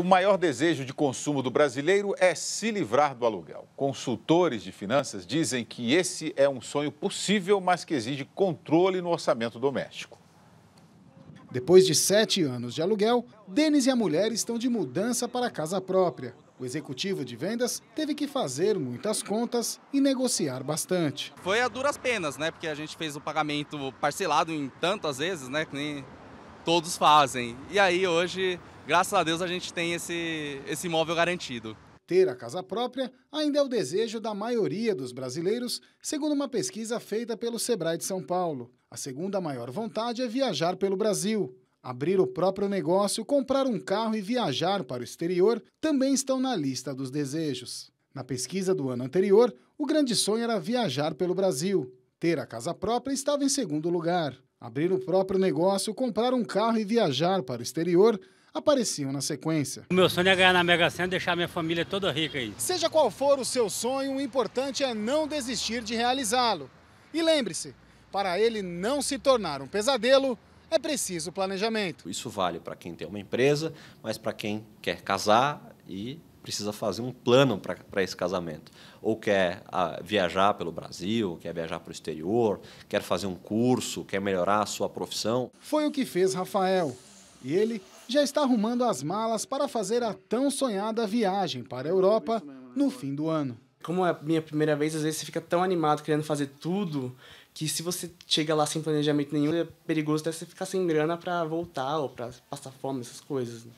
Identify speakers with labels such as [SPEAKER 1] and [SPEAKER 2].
[SPEAKER 1] O maior desejo de consumo do brasileiro é se livrar do aluguel. Consultores de finanças dizem que esse é um sonho possível, mas que exige controle no orçamento doméstico. Depois de sete anos de aluguel, Denis e a mulher estão de mudança para casa própria. O executivo de vendas teve que fazer muitas contas e negociar bastante.
[SPEAKER 2] Foi a duras penas, né? Porque a gente fez o pagamento parcelado em tantas vezes, né? Que nem todos fazem. E aí hoje graças a Deus a gente tem esse, esse imóvel garantido.
[SPEAKER 1] Ter a casa própria ainda é o desejo da maioria dos brasileiros, segundo uma pesquisa feita pelo Sebrae de São Paulo. A segunda maior vontade é viajar pelo Brasil. Abrir o próprio negócio, comprar um carro e viajar para o exterior também estão na lista dos desejos. Na pesquisa do ano anterior, o grande sonho era viajar pelo Brasil. Ter a casa própria estava em segundo lugar. Abrir o próprio negócio, comprar um carro e viajar para o exterior apareciam na sequência. O meu sonho é ganhar na Mega Sena e deixar minha família toda rica aí. Seja qual for o seu sonho, o importante é não desistir de realizá-lo. E lembre-se, para ele não se tornar um pesadelo, é preciso planejamento.
[SPEAKER 3] Isso vale para quem tem uma empresa, mas para quem quer casar e precisa fazer um plano para esse casamento. Ou quer ah, viajar pelo Brasil, quer viajar para o exterior, quer fazer um curso, quer melhorar a sua profissão.
[SPEAKER 1] Foi o que fez Rafael. E ele já está arrumando as malas para fazer a tão sonhada viagem para a Europa no fim do ano. Como é a minha
[SPEAKER 2] primeira vez, às vezes você fica tão animado querendo fazer tudo que se você chega lá sem planejamento nenhum, é perigoso até você ficar sem grana para voltar ou para passar fome, essas coisas. Né?